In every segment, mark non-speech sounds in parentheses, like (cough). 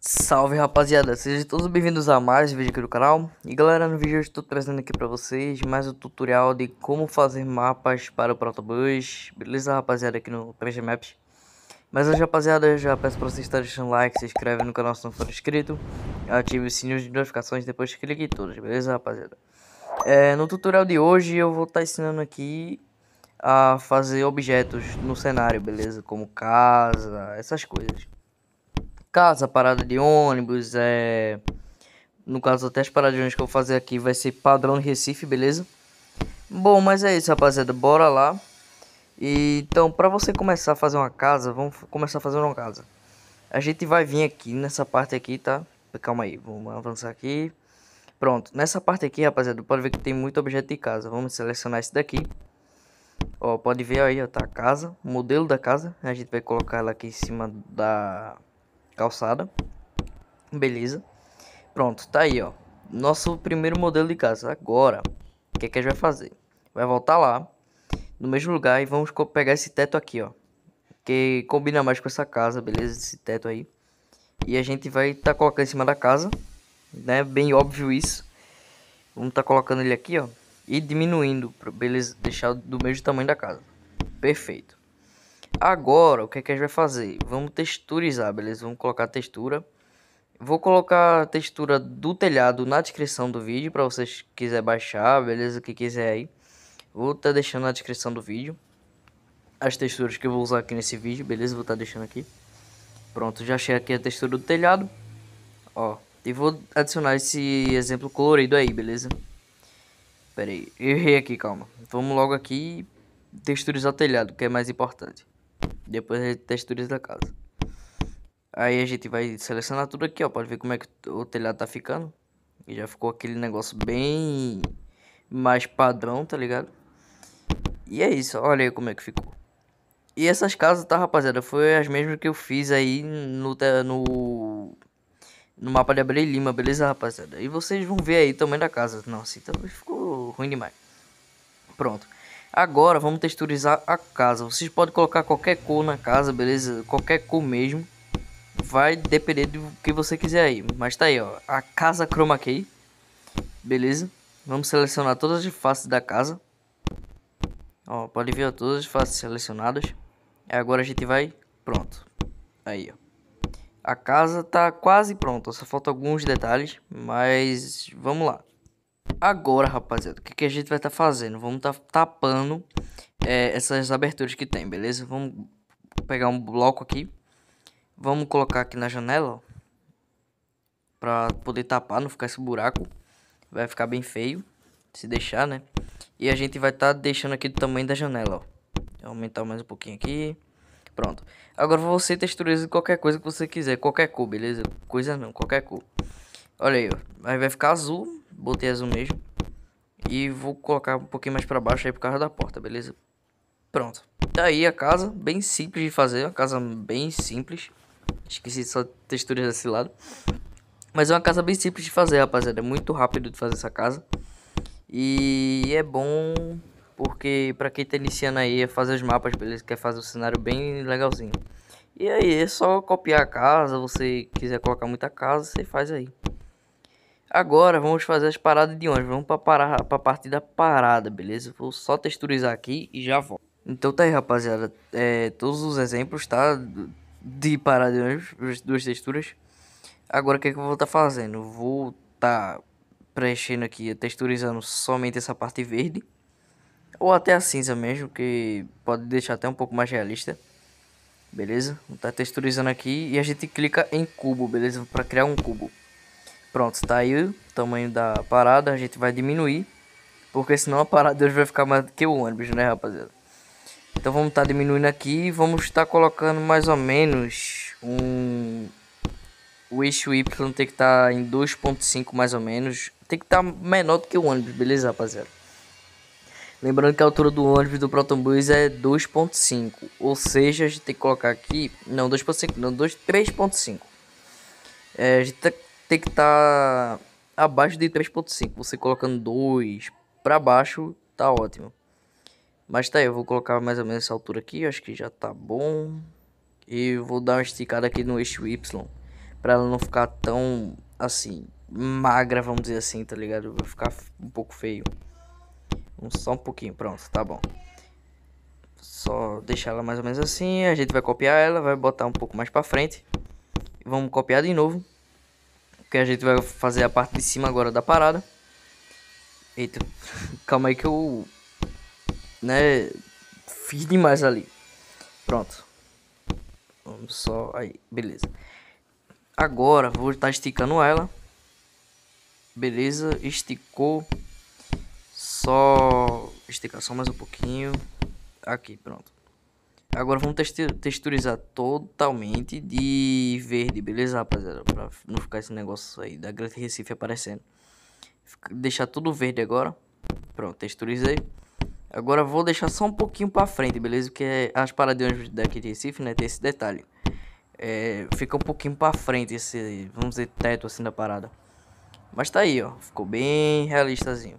Salve rapaziada, sejam todos bem-vindos a mais um vídeo aqui do canal E galera, no vídeo eu estou trazendo aqui para vocês mais um tutorial de como fazer mapas para o Protobus Beleza rapaziada, aqui no 3 Maps Mas hoje rapaziada, já peço para vocês estarem deixando like, se inscreve no canal se não for inscrito Ative o sininho de notificações, depois clique em todos, beleza rapaziada é, no tutorial de hoje eu vou estar tá ensinando aqui a fazer objetos no cenário, beleza? Como casa, essas coisas. Casa, parada de ônibus, é... No caso, até as paradas de ônibus que eu vou fazer aqui vai ser padrão Recife, beleza? Bom, mas é isso, rapaziada. Bora lá. E, então, para você começar a fazer uma casa, vamos começar a fazer uma casa. A gente vai vir aqui nessa parte aqui, tá? Calma aí, vamos avançar aqui. Pronto, nessa parte aqui, rapaziada, pode ver que tem muito objeto de casa. Vamos selecionar esse daqui. Ó, pode ver aí, ó, tá a casa, modelo da casa. A gente vai colocar ela aqui em cima da calçada. Beleza. Pronto, tá aí, ó. Nosso primeiro modelo de casa. Agora, o que, é que a gente vai fazer? Vai voltar lá, no mesmo lugar, e vamos pegar esse teto aqui, ó. Que combina mais com essa casa, beleza? Esse teto aí. E a gente vai estar tá colocando em cima da casa né? Bem óbvio isso. Vamos estar tá colocando ele aqui, ó. E diminuindo, para beleza? Deixar do mesmo tamanho da casa. Perfeito. Agora, o que, é que a gente vai fazer? Vamos texturizar, beleza? Vamos colocar textura. Vou colocar a textura do telhado na descrição do vídeo, para vocês quiser baixar, beleza? O que quiser aí. Vou estar tá deixando na descrição do vídeo. As texturas que eu vou usar aqui nesse vídeo, beleza? Vou estar tá deixando aqui. Pronto, já achei aqui a textura do telhado. Ó, e vou adicionar esse exemplo colorido aí, beleza? Pera aí, errei aqui, calma. Vamos logo aqui texturizar o telhado, que é mais importante. Depois a gente texturiza a casa. Aí a gente vai selecionar tudo aqui, ó. Pode ver como é que o telhado tá ficando. E já ficou aquele negócio bem mais padrão, tá ligado? E é isso, olha aí como é que ficou. E essas casas, tá, rapaziada? Foi as mesmas que eu fiz aí no... no no mapa de Abre Lima, beleza, rapaziada? E vocês vão ver aí também da casa. Nossa, então ficou ruim demais. Pronto. Agora vamos texturizar a casa. Vocês podem colocar qualquer cor na casa, beleza? Qualquer cor mesmo. Vai depender do que você quiser aí. Mas tá aí, ó. A casa chroma key. Beleza? Vamos selecionar todas as faces da casa. Ó, pode ver ó, todas as faces selecionadas. E Agora a gente vai... Pronto. Aí, ó a casa tá quase pronta, só falta alguns detalhes, mas vamos lá. Agora, rapaziada, o que, que a gente vai estar tá fazendo? Vamos estar tá tapando é, essas aberturas que tem, beleza? Vamos pegar um bloco aqui, vamos colocar aqui na janela, ó, pra poder tapar, não ficar esse buraco. Vai ficar bem feio, se deixar, né? E a gente vai estar tá deixando aqui do tamanho da janela, ó. Vou aumentar mais um pouquinho aqui. Pronto. Agora você texturiza qualquer coisa que você quiser. Qualquer cor, beleza? Coisa não, qualquer cor. Olha aí, ó. Aí vai ficar azul. Botei azul mesmo. E vou colocar um pouquinho mais pra baixo aí por causa da porta, beleza? Pronto. Daí tá a casa, bem simples de fazer. Uma casa bem simples. Esqueci só textura desse lado. Mas é uma casa bem simples de fazer, rapaziada. É muito rápido de fazer essa casa. E é bom porque pra quem tá iniciando aí, fazer os mapas, beleza? Quer fazer um cenário bem legalzinho. E aí, é só copiar a casa, você quiser colocar muita casa, você faz aí. Agora vamos fazer as paradas de ônibus, vamos para parar, pra parte da parada, beleza? Vou só texturizar aqui e já volto. Então tá aí, rapaziada, é, todos os exemplos, tá? De parada de ônibus, duas texturas. Agora o que, é que eu vou estar tá fazendo? Vou estar tá preenchendo aqui, texturizando somente essa parte verde. Ou até a cinza mesmo, que pode deixar até um pouco mais realista. Beleza? Tá texturizando aqui e a gente clica em cubo, beleza? Para criar um cubo. Pronto, tá aí o tamanho da parada, a gente vai diminuir. Porque senão a parada hoje vai ficar mais que o ônibus, né, rapaziada? Então vamos estar tá diminuindo aqui e vamos estar tá colocando mais ou menos um... O eixo Y tem que estar tá em 2.5 mais ou menos. Tem que estar tá menor do que o ônibus, beleza, rapaziada? Lembrando que a altura do ônibus do proton bus é 2.5, ou seja, a gente tem que colocar aqui, não 2.5, não 2, 3.5. É, a gente tá, tem que estar tá abaixo de 3.5, você colocando 2 para baixo, tá ótimo. Mas tá aí, eu vou colocar mais ou menos essa altura aqui, acho que já tá bom. E vou dar uma esticada aqui no eixo Y, para ela não ficar tão, assim, magra, vamos dizer assim, tá ligado? Vai ficar um pouco feio. Só um pouquinho, pronto, tá bom. Só deixar ela mais ou menos assim. A gente vai copiar ela, vai botar um pouco mais pra frente. Vamos copiar de novo. Porque a gente vai fazer a parte de cima agora da parada. Eita, (laughs) calma aí que eu... Né, fiz demais ali. Pronto. Vamos só... Aí, beleza. Agora, vou estar esticando ela. Beleza, esticou só esticar só mais um pouquinho. Aqui, pronto. Agora vamos texturizar totalmente de verde, beleza, rapaziada? Pra não ficar esse negócio aí da Grande Recife aparecendo. Deixar tudo verde agora. Pronto, texturizei. Agora vou deixar só um pouquinho pra frente, beleza? Porque as paradinhas daqui de Recife, né, tem esse detalhe. É, fica um pouquinho pra frente esse, vamos dizer, teto assim da parada. Mas tá aí, ó. Ficou bem realistazinho.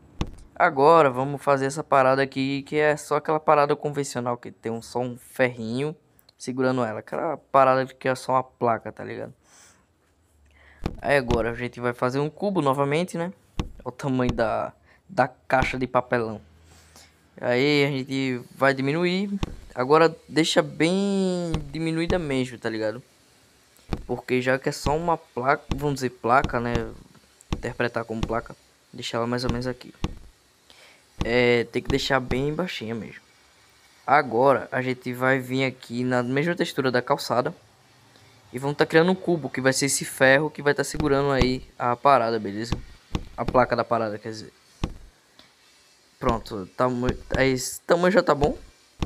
Agora vamos fazer essa parada aqui, que é só aquela parada convencional que tem um, só um ferrinho segurando ela. Aquela parada que é só uma placa, tá ligado? Aí agora a gente vai fazer um cubo novamente, né? Olha o tamanho da, da caixa de papelão. Aí a gente vai diminuir. Agora deixa bem diminuída mesmo, tá ligado? Porque já que é só uma placa, vamos dizer placa, né? Interpretar como placa. Deixar ela mais ou menos aqui é, tem que deixar bem baixinha mesmo. Agora a gente vai vir aqui na mesma textura da calçada e vamos estar tá criando um cubo que vai ser esse ferro que vai estar tá segurando aí a parada, beleza? A placa da parada, quer dizer. Pronto, muito. Esse é tamanho já tá bom.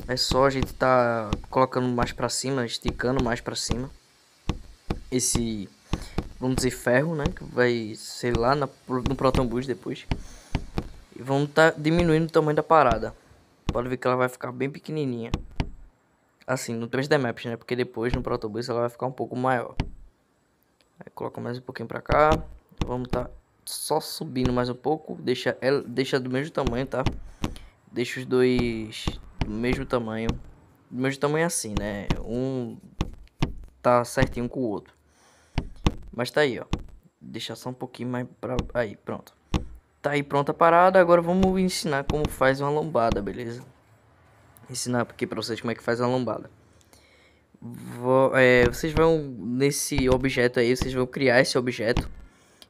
É só a gente tá colocando mais para cima, esticando mais para cima. Esse, vamos dizer, ferro, né? Que vai, sei lá, na, no Proton Boost depois. Vamos tá diminuindo o tamanho da parada. Pode ver que ela vai ficar bem pequenininha. Assim, no 3D Maps, né? Porque depois no Protobus ela vai ficar um pouco maior. Aí coloca mais um pouquinho pra cá. Vamos tá só subindo mais um pouco. Deixa, ela, deixa do mesmo tamanho, tá? Deixa os dois do mesmo tamanho. Do mesmo tamanho assim, né? Um tá certinho com o outro. Mas tá aí, ó. deixa só um pouquinho mais pra... Aí, pronto. Tá aí pronta a parada, agora vamos ensinar como faz uma lombada, beleza? Ensinar aqui pra vocês como é que faz uma lombada. Vou, é, vocês vão, nesse objeto aí, vocês vão criar esse objeto.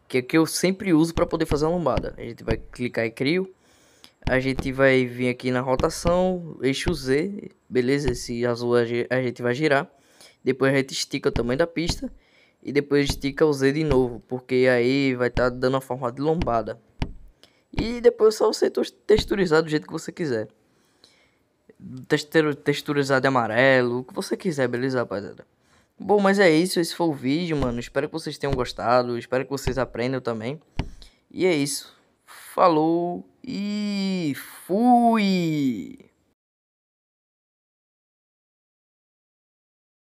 Que é que eu sempre uso para poder fazer a lombada. A gente vai clicar em crio. A gente vai vir aqui na rotação, eixo Z, beleza? Esse azul a gente vai girar. Depois a gente estica o tamanho da pista. E depois estica o Z de novo, porque aí vai estar tá dando a forma de lombada. E depois só você texturizar do jeito que você quiser. Textur, texturizar de amarelo, o que você quiser, beleza, rapaziada? Bom, mas é isso. Esse foi o vídeo, mano. Espero que vocês tenham gostado. Espero que vocês aprendam também. E é isso. Falou e fui!